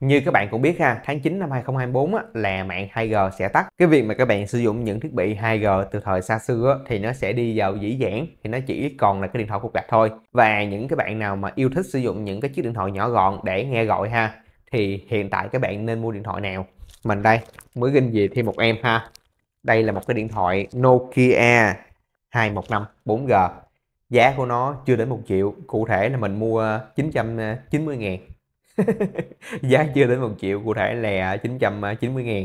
Như các bạn cũng biết ha, tháng 9 năm 2024 á, là mạng 2G sẽ tắt. Cái việc mà các bạn sử dụng những thiết bị 2G từ thời xa xưa á, thì nó sẽ đi vào dĩ dãn, thì nó chỉ còn là cái điện thoại cục gạch thôi. Và những cái bạn nào mà yêu thích sử dụng những cái chiếc điện thoại nhỏ gọn để nghe gọi ha, thì hiện tại các bạn nên mua điện thoại nào? Mình đây, mới ginh về thêm một em ha. Đây là một cái điện thoại Nokia 215 4G. Giá của nó chưa đến 1 triệu, cụ thể là mình mua 990 000 giá chưa đến một triệu cụ thể là 990 à, ngàn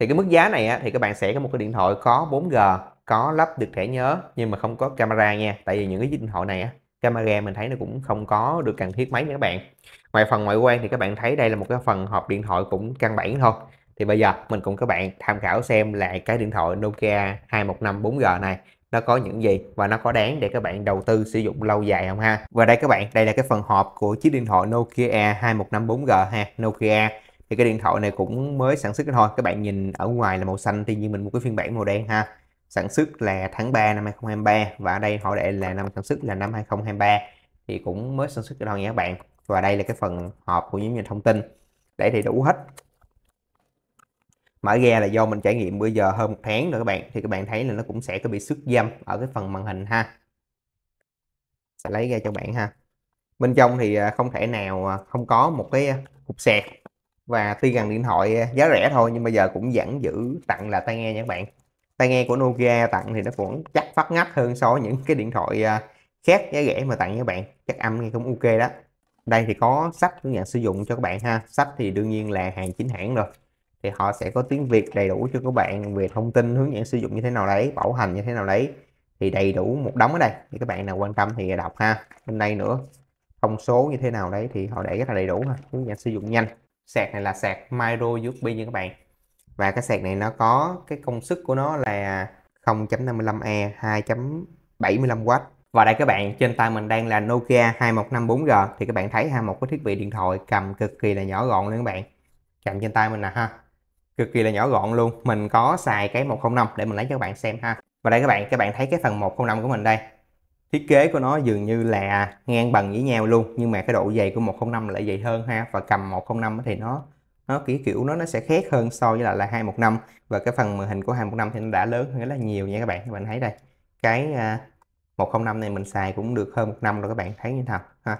thì cái mức giá này á, thì các bạn sẽ có một cái điện thoại có 4G có lắp được thẻ nhớ nhưng mà không có camera nha tại vì những cái điện thoại này á, camera mình thấy nó cũng không có được cần thiết mấy nha các bạn ngoài phần ngoại quan thì các bạn thấy đây là một cái phần hộp điện thoại cũng căn bản thôi thì bây giờ mình cùng các bạn tham khảo xem lại cái điện thoại Nokia 215 4G này nó có những gì và nó có đáng để các bạn đầu tư sử dụng lâu dài không ha và đây các bạn đây là cái phần hộp của chiếc điện thoại Nokia 2154G ha Nokia thì cái điện thoại này cũng mới sản xuất thôi các bạn nhìn ở ngoài là màu xanh tuy nhiên mình một cái phiên bản màu đen ha sản xuất là tháng 3 năm 2023 và ở đây họ để là năm sản xuất là năm 2023 thì cũng mới sản xuất thôi nha các bạn và đây là cái phần hộp của những thông tin để thì đủ hết mở ra là do mình trải nghiệm bây giờ hơn một tháng rồi các bạn thì các bạn thấy là nó cũng sẽ có bị sức dâm ở cái phần màn hình ha sẽ lấy ra cho bạn ha bên trong thì à, không thể nào à, không có một cái à, cục sạc và tuy rằng điện thoại giá rẻ thôi nhưng bây giờ cũng vẫn giữ tặng là tai nghe nha các bạn tai nghe của Nokia tặng thì nó cũng chắc phát ngắt hơn so với những cái điện thoại khác giá rẻ mà tặng các bạn chắc âm nghe cũng ok đó đây thì có sách hướng dẫn sử dụng cho các bạn ha sách thì đương nhiên là hàng chính hãng rồi thì họ sẽ có tiếng Việt đầy đủ cho các bạn về thông tin hướng dẫn sử dụng như thế nào đấy bảo hành như thế nào đấy thì đầy đủ một đống ở đây thì các bạn nào quan tâm thì đọc ha bên đây nữa thông số như thế nào đấy thì họ để rất là đầy đủ ha hướng dẫn sử dụng nhanh sạc này là sạc micro USB như các bạn và cái sạc này nó có cái công suất của nó là 0.55E 2.75W và đây các bạn trên tay mình đang là Nokia 2154G thì các bạn thấy ha một cái thiết bị điện thoại cầm cực kỳ là nhỏ gọn luôn các bạn cầm trên tay mình nè ha cực kỳ là nhỏ gọn luôn mình có xài cái 105 để mình lấy cho các bạn xem ha và đây các bạn các bạn thấy cái phần 105 của mình đây thiết kế của nó dường như là ngang bằng với nhau luôn nhưng mà cái độ dày của 105 lại dày hơn ha và cầm 105 thì nó nó kiểu kiểu nó nó sẽ khét hơn so với lại là 215 và cái phần màn hình của 215 thì nó đã lớn hơn rất là nhiều nha các bạn các bạn thấy đây cái 105 à, này mình xài cũng được hơn một năm rồi các bạn thấy như thế nào ha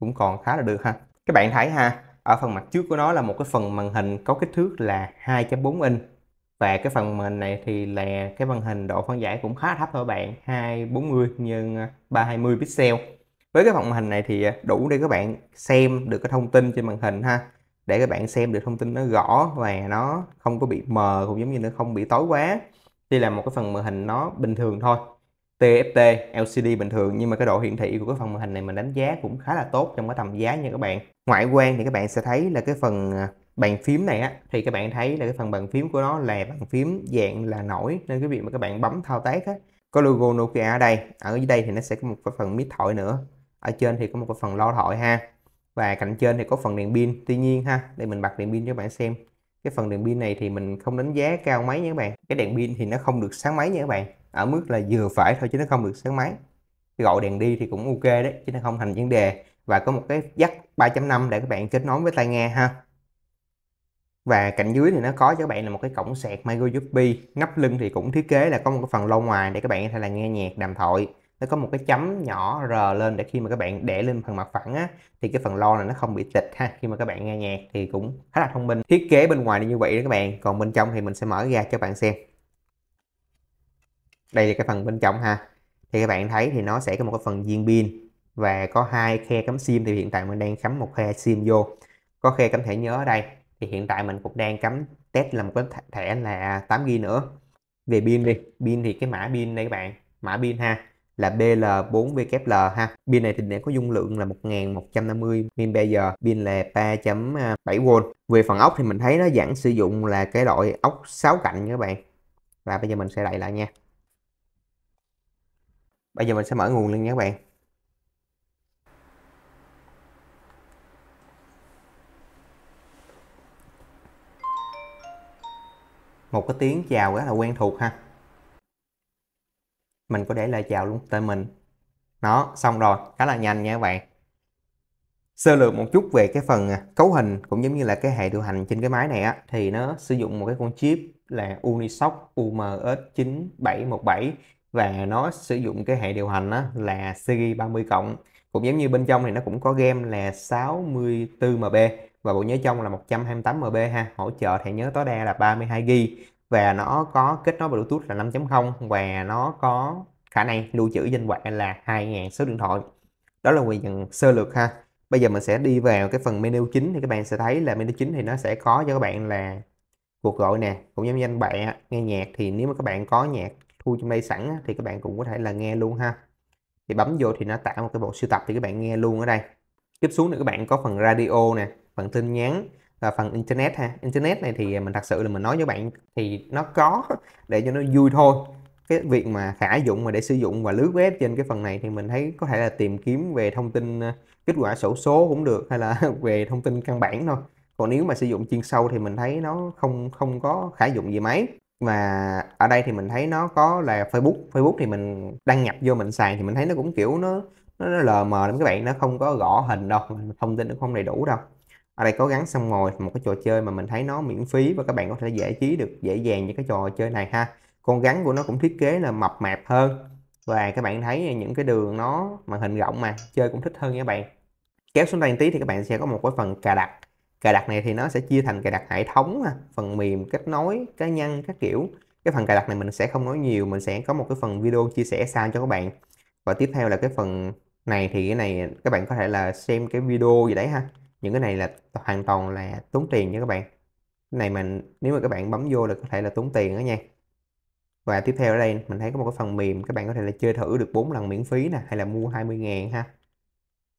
cũng còn khá là được ha các bạn thấy ha ở phần mặt trước của nó là một cái phần màn hình có kích thước là 2.4 inch và cái phần màn hình này thì là cái màn hình độ phân giải cũng khá thấp thôi bạn 240 nhân 320 à, pixel với cái phần màn hình này thì à, đủ để các bạn xem được cái thông tin trên màn hình ha để các bạn xem được thông tin nó rõ và nó không có bị mờ cũng giống như nó không bị tối quá đây là một cái phần màn hình nó bình thường thôi TFT LCD bình thường nhưng mà cái độ hiển thị của cái phần màn hình này mình đánh giá cũng khá là tốt trong cái tầm giá nha các bạn ngoại quan thì các bạn sẽ thấy là cái phần à, bàn phím này á thì các bạn thấy là cái phần bàn phím của nó là bàn phím dạng là nổi nên cái việc mà các bạn bấm thao tác á có logo Nokia ở đây ở dưới đây thì nó sẽ có một cái phần mic thoại nữa ở trên thì có một cái phần lo thoại ha và cạnh trên thì có phần đèn pin tuy nhiên ha đây mình bật đèn pin cho các bạn xem cái phần đèn pin này thì mình không đánh giá cao mấy nha các bạn cái đèn pin thì nó không được sáng mấy nha các bạn ở mức là vừa phải thôi chứ nó không được sáng máy gọi đèn đi thì cũng ok đấy chứ nó không thành vấn đề và có một cái jack 3.5 để các bạn kết nối với tai nghe ha và cạnh dưới thì nó có cho các bạn là một cái cổng sạc micro USB nắp lưng thì cũng thiết kế là có một cái phần lâu ngoài để các bạn có thể là nghe nhạc đàm thoại nó có một cái chấm nhỏ r lên để khi mà các bạn để lên phần mặt phẳng á thì cái phần lo này nó không bị tịch ha khi mà các bạn nghe nhạc thì cũng khá là thông minh thiết kế bên ngoài như vậy đó các bạn còn bên trong thì mình sẽ mở ra cho bạn xem đây là cái phần bên trong ha thì các bạn thấy thì nó sẽ có một cái phần viên pin và có hai khe cắm sim thì hiện tại mình đang cắm một khe sim vô có khe cắm thẻ nhớ ở đây thì hiện tại mình cũng đang cắm test là một cái thẻ là 8 g nữa về pin đi pin thì cái mã pin đây các bạn mã pin ha là BL4VKL ha. Pin này thì nó có dung lượng là 1150 mAh, pin là 3.7V. Về phần ốc thì mình thấy nó vẫn sử dụng là cái loại ốc 6 cạnh các bạn. Và bây giờ mình sẽ đậy lại nha bây giờ mình sẽ mở nguồn lên nha các bạn một cái tiếng chào rất là quen thuộc ha mình có để lời chào luôn tên mình nó xong rồi khá là nhanh nha các bạn sơ lược một chút về cái phần à, cấu hình cũng giống như là cái hệ điều hành trên cái máy này á thì nó sử dụng một cái con chip là Unisoc UMS9717 và nó sử dụng cái hệ điều hành á, là Siri 30 cộng cũng giống như bên trong thì nó cũng có game là 64 MB và bộ nhớ trong là 128 MB ha hỗ trợ thẻ nhớ tối đa là 32 GB và nó có kết nối Bluetooth là 5.0 và nó có khả năng lưu trữ danh bạc là 2000 số điện thoại đó là quyền nhận sơ lược ha bây giờ mình sẽ đi vào cái phần menu chính thì các bạn sẽ thấy là menu chính thì nó sẽ có cho các bạn là cuộc gọi nè cũng giống như anh bạn nghe nhạc thì nếu mà các bạn có nhạc thu trong đây sẵn thì các bạn cũng có thể là nghe luôn ha thì bấm vô thì nó tạo một cái bộ sưu tập thì các bạn nghe luôn ở đây tiếp xuống nữa các bạn có phần radio nè phần tin nhắn và phần internet ha internet này thì mình thật sự là mình nói với bạn thì nó có để cho nó vui thôi cái việc mà khả dụng mà để sử dụng và lướt web trên cái phần này thì mình thấy có thể là tìm kiếm về thông tin ờ, kết quả sổ số cũng được hay là về thông tin căn bản thôi còn nếu mà sử dụng chuyên sâu thì mình thấy nó không không có khả dụng gì mấy và ở đây thì mình thấy nó có là Facebook Facebook thì mình đăng nhập vô mình xài thì mình thấy nó cũng kiểu nó nó, lờ mờ lắm các bạn nó không có rõ hình đâu thông tin nó không đầy đủ đâu ở đây cố gắng xong ngồi một cái trò chơi mà mình thấy nó miễn phí và các bạn có thể giải trí được dễ dàng những cái trò chơi này ha con gắn của nó cũng thiết kế là mập mạp hơn và các bạn thấy những cái đường nó màn hình rộng mà chơi cũng thích hơn nha các bạn kéo xuống đây tí thì các bạn sẽ có một cái phần cài đặt cài đặt này thì nó sẽ chia thành cài đặt hệ thống phần mềm kết nối cá nhân các kiểu cái phần cài đặt này mình sẽ không nói nhiều mình sẽ có một cái phần video chia sẻ sao cho các bạn và tiếp theo là cái phần này thì cái này các bạn có thể là xem cái video gì đấy ha những cái này là hoàn toàn là tốn tiền nha các bạn cái này mình nếu mà các bạn bấm vô là có thể là tốn tiền đó nha và tiếp theo ở đây mình thấy có một cái phần mềm các bạn có thể là chơi thử được 4 lần miễn phí nè hay là mua 20 ngàn ha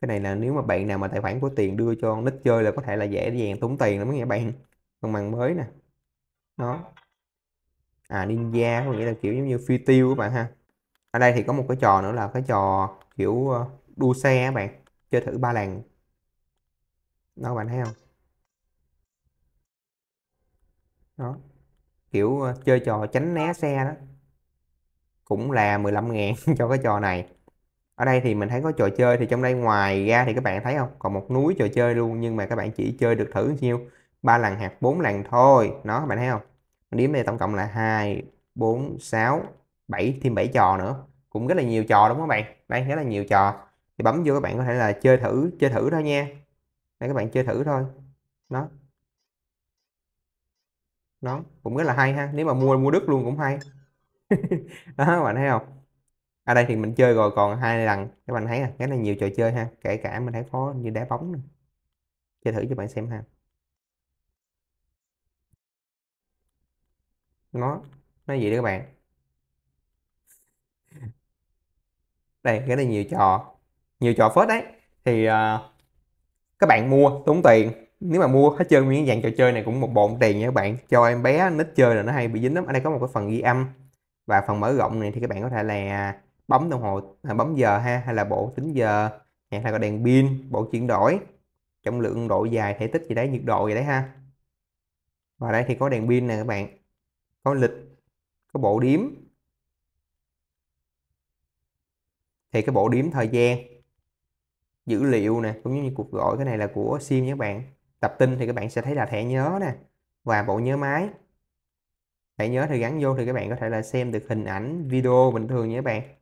cái này là nếu mà bạn nào mà tài khoản của tiền đưa cho nít chơi là có thể là dễ dàng tốn tiền lắm các bạn còn màn mới nè nó, à ninja có nghĩa là kiểu giống như phi tiêu các bạn ha ở đây thì có một cái trò nữa là cái trò kiểu ờ, đua xe các bạn chơi thử ba làng đó bạn thấy không đó kiểu ờ, chơi trò tránh né xe đó cũng là 15 ngàn cho cái trò này ở đây thì mình thấy có trò chơi thì trong đây ngoài ra thì các bạn thấy không còn một núi trò chơi luôn nhưng mà các bạn chỉ chơi được thử nhiêu ba lần hạt bốn lần thôi nó các bạn thấy không mình điểm đây tổng cộng là hai bốn sáu bảy thêm bảy trò nữa cũng rất là nhiều trò đúng không các bạn đây rất là nhiều trò thì bấm vô các bạn có thể là chơi thử chơi thử thôi nha đây các bạn chơi thử thôi nó nó cũng rất là hay ha nếu mà mua mua đứt luôn cũng hay đó các bạn thấy không ở đây thì mình chơi rồi còn hai lần các bạn thấy à cái này nhiều trò chơi ha kể cả mình thấy có như đá bóng này. chơi thử cho bạn xem ha nó nó gì đó các bạn đây cái này nhiều trò nhiều trò phớt đấy thì uh, các bạn mua tốn tiền nếu mà mua hết chơi nguyên dạng trò chơi này cũng một bộn tiền nha các bạn cho em bé nít chơi là nó hay bị dính lắm ở đây có một cái phần ghi âm và phần mở rộng này thì các bạn có thể là bấm đồng hồ à, bấm giờ ha hay là bộ tính giờ hay là có đèn pin bộ chuyển đổi trọng lượng độ dài thể tích gì đấy nhiệt độ gì đấy ha và đây thì có đèn pin nè các bạn có lịch có bộ điếm thì cái bộ điếm thời gian dữ liệu nè cũng như cuộc gọi cái này là của sim nhé các bạn tập tin thì các bạn sẽ thấy là thẻ nhớ nè và bộ nhớ máy thẻ nhớ thì gắn vô thì các bạn có thể là xem được hình ảnh video bình thường nhé các bạn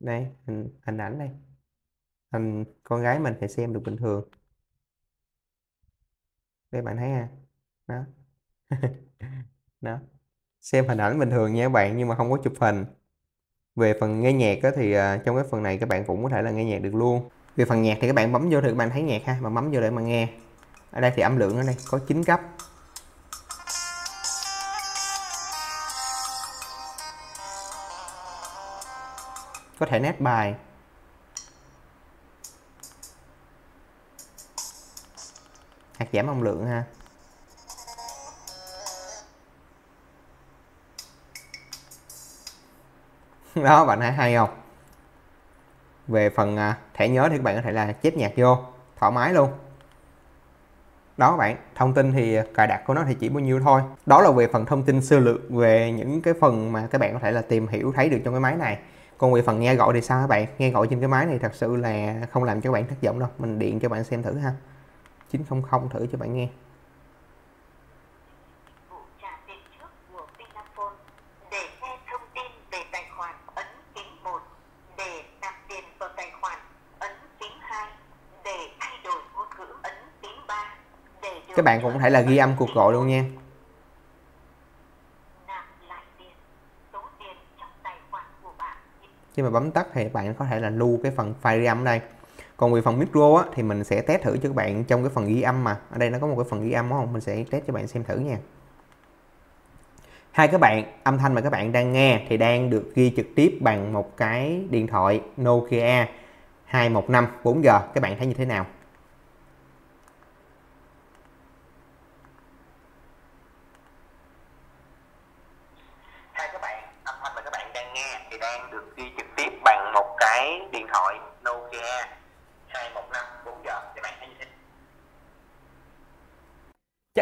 đây hình, hình ảnh đây hình con gái mình thì xem được bình thường đây bạn thấy ha à? đó đó xem hình ảnh bình thường nha các bạn nhưng mà không có chụp hình về phần nghe nhạc thì à, trong cái phần này các bạn cũng có thể là nghe nhạc được luôn về phần nhạc thì các bạn bấm vô thì các bạn thấy nhạc ha mà bấm vô để mà nghe ở đây thì âm lượng ở đây có 9 cấp có thể nét bài hạt giảm âm lượng ha đó bạn thấy hay không về phần à, thẻ nhớ thì các bạn có thể là chép nhạc vô thoải mái luôn đó bạn thông tin thì cài đặt của nó thì chỉ bao nhiêu thôi đó là về phần thông tin sơ lược về những cái phần mà các bạn có thể là tìm hiểu thấy được trong cái máy này còn về phần nghe gọi thì sao các bạn nghe gọi trên cái máy này thật sự là không làm cho bạn thất vọng đâu mình điện cho bạn xem thử ha 900 thử cho bạn nghe các bạn cũng có thể là ghi âm cuộc gọi luôn nha khi mà bấm tắt thì bạn có thể là lưu cái phần file ghi âm ở đây còn về phần micro á, thì mình sẽ test thử cho các bạn trong cái phần ghi âm mà ở đây nó có một cái phần ghi âm đúng không mình sẽ test cho bạn xem thử nha hai các bạn âm thanh mà các bạn đang nghe thì đang được ghi trực tiếp bằng một cái điện thoại Nokia 215 4G các bạn thấy như thế nào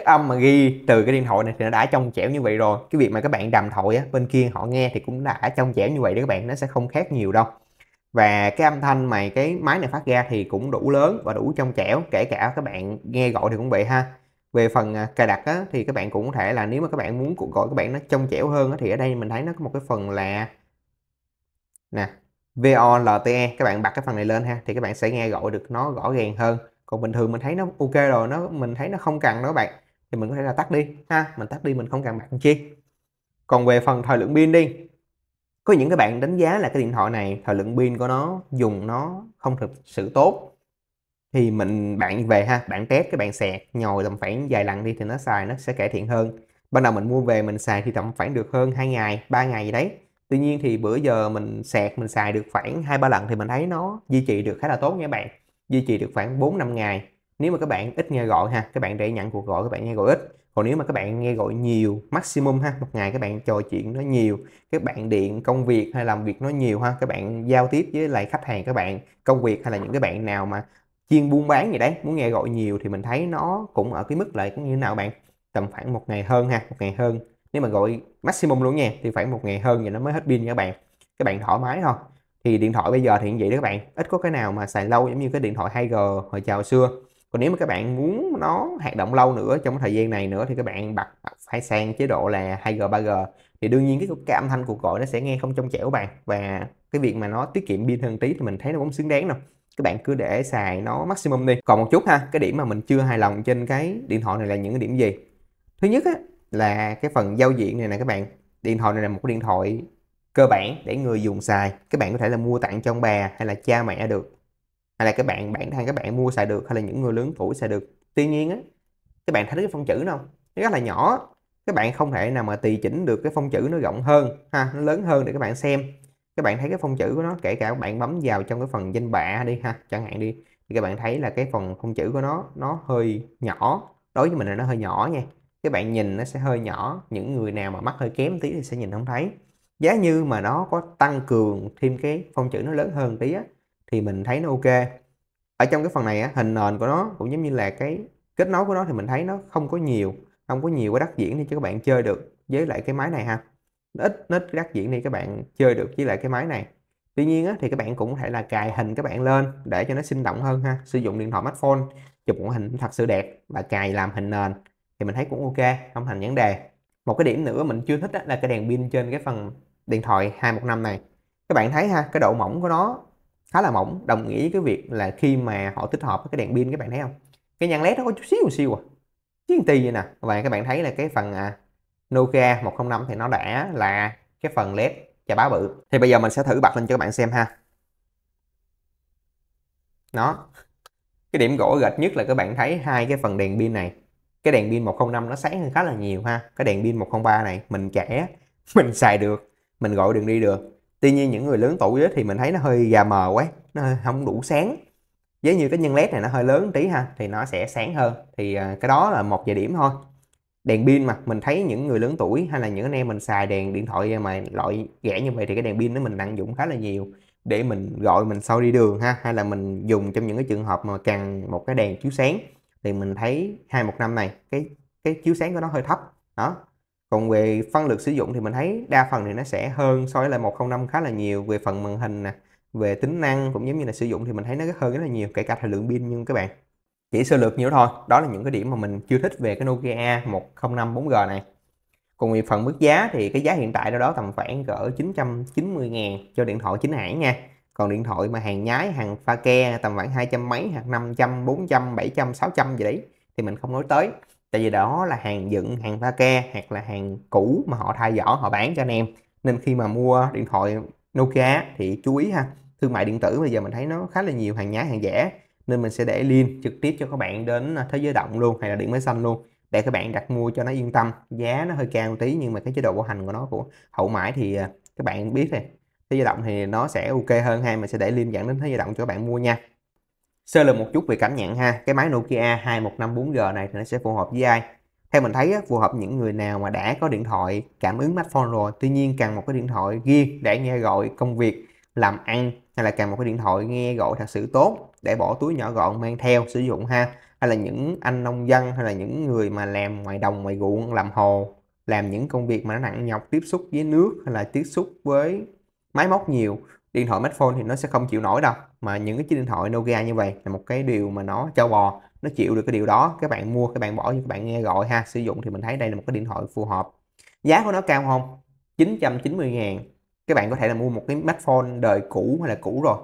âm mà ghi từ cái điện thoại này thì nó đã trong trẻo như vậy rồi cái việc mà các bạn đàm thoại á, bên kia họ nghe thì cũng đã trong trẻo như vậy để các bạn nó sẽ không khác nhiều đâu và cái âm thanh mà cái máy này phát ra thì cũng đủ lớn và đủ trong trẻo kể cả các bạn nghe gọi thì cũng vậy ha về phần à, cài đặt á, thì các bạn cũng có thể là nếu mà các bạn muốn cuộc gọi các bạn nó trong trẻo hơn á, thì ở đây mình thấy nó có một cái phần là nè VOLTE các bạn bật cái phần này lên ha thì các bạn sẽ nghe gọi được nó rõ ràng hơn còn bình thường mình thấy nó ok rồi nó mình thấy nó không cần đó các bạn thì mình có thể là tắt đi ha mình tắt đi mình không cần bạn chi còn về phần thời lượng pin đi có những cái bạn đánh giá là cái điện thoại này thời lượng pin của nó dùng nó không thực sự tốt thì mình bạn về ha bạn test cái bạn sạc nhồi tầm khoảng vài lần đi thì nó xài nó sẽ cải thiện hơn ban đầu mình mua về mình xài thì tầm khoảng được hơn 2 ngày 3 ngày gì đấy tuy nhiên thì bữa giờ mình sạc mình xài được khoảng hai ba lần thì mình thấy nó duy trì được khá là tốt nha bạn duy trì được khoảng 4 năm ngày nếu mà các bạn ít nghe gọi ha các bạn để nhận cuộc gọi các bạn nghe gọi ít còn nếu mà các bạn nghe gọi nhiều maximum ha một ngày các bạn trò chuyện nó nhiều các bạn điện công việc hay làm việc nó nhiều ha các bạn giao tiếp với lại khách hàng các bạn công việc hay là những cái bạn nào mà chuyên buôn bán gì đấy muốn nghe gọi nhiều thì mình thấy nó cũng ở cái mức lại cũng như thế nào bạn tầm khoảng một ngày hơn ha một ngày hơn nếu mà gọi maximum luôn nha thì khoảng một ngày hơn thì nó mới hết pin các bạn các bạn thoải mái thôi thì điện thoại bây giờ thì như vậy đó các bạn ít có cái nào mà xài lâu giống như cái điện thoại 2G hồi chào xưa còn nếu mà các bạn muốn nó hoạt động lâu nữa trong cái thời gian này nữa thì các bạn bật phải sang chế độ là 2G 3G thì đương nhiên cái, cái âm thanh cuộc gọi nó sẽ nghe không trong trẻo bạn và cái việc mà nó tiết kiệm pin hơn tí thì mình thấy nó cũng xứng đáng đâu các bạn cứ để xài nó maximum đi còn một chút ha cái điểm mà mình chưa hài lòng trên cái điện thoại này là những cái điểm gì thứ nhất á, là cái phần giao diện này nè các bạn điện thoại này là một cái điện thoại cơ bản để người dùng xài các bạn có thể là mua tặng cho ông bà hay là cha mẹ được hay là các bạn bản thân các bạn mua xài được hay là những người lớn tuổi xài được tuy nhiên á các bạn thấy cái phong chữ nó không nó rất là nhỏ các bạn không thể nào mà tùy chỉnh được cái phong chữ nó rộng hơn ha nó lớn hơn để các bạn xem các bạn thấy cái phong chữ của nó kể cả các bạn bấm vào trong cái phần danh bạ đi ha chẳng hạn đi thì các bạn thấy là cái phần phong chữ của nó nó hơi nhỏ đối với mình là nó hơi nhỏ nha các bạn nhìn nó sẽ hơi nhỏ những người nào mà mắt hơi kém tí thì sẽ nhìn không thấy giá như mà nó có tăng cường thêm cái phong chữ nó lớn hơn tí á thì mình thấy nó ok ở trong cái phần này á, hình nền của nó cũng giống như là cái kết nối của nó thì mình thấy nó không có nhiều không có nhiều cái đắc diễn để cho các bạn chơi được với lại cái máy này ha nó ít nó ít đắc diễn đi các bạn chơi được với lại cái máy này tuy nhiên á, thì các bạn cũng có thể là cài hình các bạn lên để cho nó sinh động hơn ha sử dụng điện thoại smartphone chụp một hình thật sự đẹp và cài làm hình nền thì mình thấy cũng ok không thành vấn đề một cái điểm nữa mình chưa thích á, là cái đèn pin trên cái phần điện thoại 215 này các bạn thấy ha cái độ mỏng của nó khá là mỏng đồng nghĩa với cái việc là khi mà họ tích hợp cái đèn pin các bạn thấy không cái nhãn led nó có chút xíu một xíu à chiếc ti vậy nè và các bạn thấy là cái phần à, Nokia 105 thì nó đã là cái phần led chà bá bự thì bây giờ mình sẽ thử bật lên cho các bạn xem ha nó cái điểm gỗ gạch nhất là các bạn thấy hai cái phần đèn pin này cái đèn pin 105 nó sáng hơn khá là nhiều ha cái đèn pin 103 này mình trẻ mình xài được mình gọi đường đi được tuy nhiên những người lớn tuổi thì mình thấy nó hơi gà mờ quá nó hơi không đủ sáng với như cái nhân led này nó hơi lớn tí ha thì nó sẽ sáng hơn thì à, cái đó là một vài điểm thôi đèn pin mà mình thấy những người lớn tuổi hay là những anh em mình xài đèn điện thoại mà loại rẻ như vậy thì cái đèn pin nó mình tận dụng khá là nhiều để mình gọi mình sau đi đường ha hay là mình dùng trong những cái trường hợp mà cần một cái đèn chiếu sáng thì mình thấy hai một năm này cái cái chiếu sáng của nó hơi thấp đó còn về phân lực sử dụng thì mình thấy đa phần thì nó sẽ hơn so với lại 105 khá là nhiều về phần màn hình nè về tính năng cũng giống như là sử dụng thì mình thấy nó hơn rất là nhiều kể cả thời lượng pin nhưng các bạn chỉ sơ lược nhiều thôi đó là những cái điểm mà mình chưa thích về cái Nokia 105 4G này còn về phần mức giá thì cái giá hiện tại đâu đó tầm khoảng cỡ 990 ngàn cho điện thoại chính hãng nha còn điện thoại mà hàng nhái hàng pha ke tầm khoảng 200 mấy hàng 500 400 700 600 gì đấy thì mình không nói tới tại vì đó là hàng dựng hàng pha ke hoặc là hàng cũ mà họ thay vỏ họ bán cho anh em nên khi mà mua điện thoại Nokia thì chú ý ha thương mại điện tử bây giờ mình thấy nó khá là nhiều hàng nhái hàng giả nên mình sẽ để link trực tiếp cho các bạn đến à, thế giới động luôn hay là điện máy xanh luôn để các bạn đặt mua cho nó yên tâm giá nó hơi cao một tí nhưng mà cái chế độ bảo hành của nó của hậu mãi thì à, các bạn biết rồi thế giới động thì nó sẽ ok hơn hay mình sẽ để link dẫn đến thế giới động cho các bạn mua nha sơ lược một chút về cảm nhận ha cái máy Nokia 2154G này thì nó sẽ phù hợp với ai theo mình thấy phù hợp những người nào mà đã có điện thoại cảm ứng smartphone rồi tuy nhiên càng một cái điện thoại ghi để nghe gọi công việc làm ăn hay là càng một cái điện thoại nghe gọi thật sự tốt để bỏ túi nhỏ gọn mang theo sử dụng ha hay là những anh nông dân hay là những người mà làm ngoài đồng ngoài ruộng làm hồ làm những công việc mà nó nặng nhọc tiếp xúc với nước hay là tiếp xúc với máy móc nhiều điện thoại smartphone thì nó sẽ không chịu nổi đâu mà những cái chiếc điện thoại Nokia như vậy là một cái điều mà nó cho bò nó chịu được cái điều đó các bạn mua các bạn bỏ như các bạn nghe gọi ha sử dụng thì mình thấy đây là một cái điện thoại phù hợp giá của nó cao không 990 ngàn các bạn có thể là mua một cái smartphone đời cũ hay là cũ rồi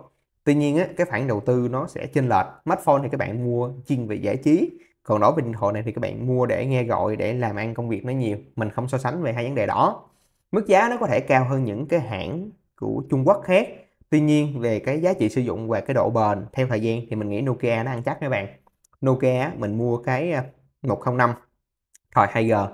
tuy nhiên á, cái khoản đầu tư nó sẽ chênh lệch smartphone thì các bạn mua chuyên về giải trí còn đối với điện thoại này thì các bạn mua để nghe gọi để làm ăn công việc nó nhiều mình không so sánh về hai vấn đề đó mức giá nó có thể cao hơn những cái hãng của Trung Quốc khác Tuy nhiên về cái giá trị sử dụng và cái độ bền theo thời gian thì mình nghĩ Nokia nó ăn chắc các bạn. Nokia mình mua cái 105 thời 2G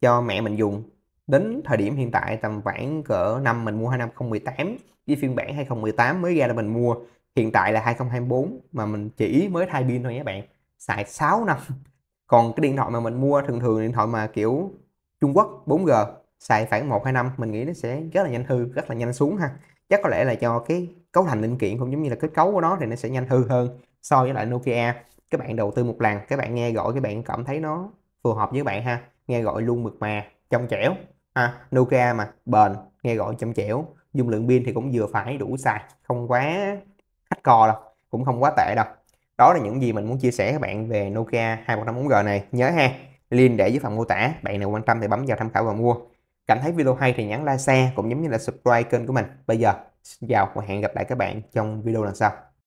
cho mẹ mình dùng đến thời điểm hiện tại tầm khoảng cỡ năm mình mua 2018 với phiên bản 2018 mới ra là mình mua hiện tại là 2024 mà mình chỉ mới thay pin thôi nhé bạn xài 6 năm còn cái điện thoại mà mình mua thường thường điện thoại mà kiểu Trung Quốc 4G xài khoảng 1 2 năm mình nghĩ nó sẽ rất là nhanh hư rất là nhanh xuống ha chắc có lẽ là do cái cấu thành linh kiện cũng giống như là kết cấu của nó thì nó sẽ nhanh hư hơn so với lại Nokia các bạn đầu tư một lần các bạn nghe gọi các bạn cảm thấy nó phù hợp với bạn ha nghe gọi luôn mượt mà trong trẻo ha Nokia mà bền nghe gọi trong trẻo dung lượng pin thì cũng vừa phải đủ xài không quá khách cò đâu cũng không quá tệ đâu đó là những gì mình muốn chia sẻ các bạn về Nokia 2154G này nhớ ha link để dưới phần mô tả bạn nào quan tâm thì bấm vào tham khảo và mua Cảm thấy video hay thì nhấn like share cũng giống như là subscribe kênh của mình. Bây giờ xin chào và hẹn gặp lại các bạn trong video lần sau.